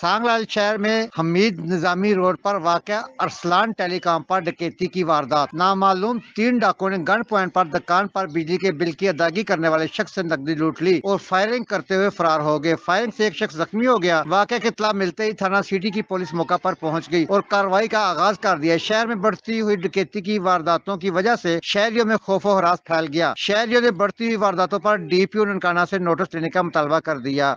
सांगलाल शहर में हमीद निजामी रोड पर वाक़ अरसलान टेलीकॉम पर डकैती की वारदात नामालूम तीन डाकुओं ने गन पॉइंट पर दुकान पर बिजली के बिल की अदायगी करने वाले शख्स से नकदी लूट ली और फायरिंग करते हुए फरार हो गए फायरिंग से एक शख्स जख्मी हो गया वाक्य के इतला मिलते ही थाना सिटी की पुलिस मौका पर पहुंच गई और कार्रवाई का आगाज कर दिया शहर में बढ़ती हुई डकैती की वारदातों की वजह से शहरियों में खौफो हरास फैल गया शहरियों ने बढ़ती हुई वारदातों पर डी पी ननकाना से नोटिस लेने का मुतालबा कर दिया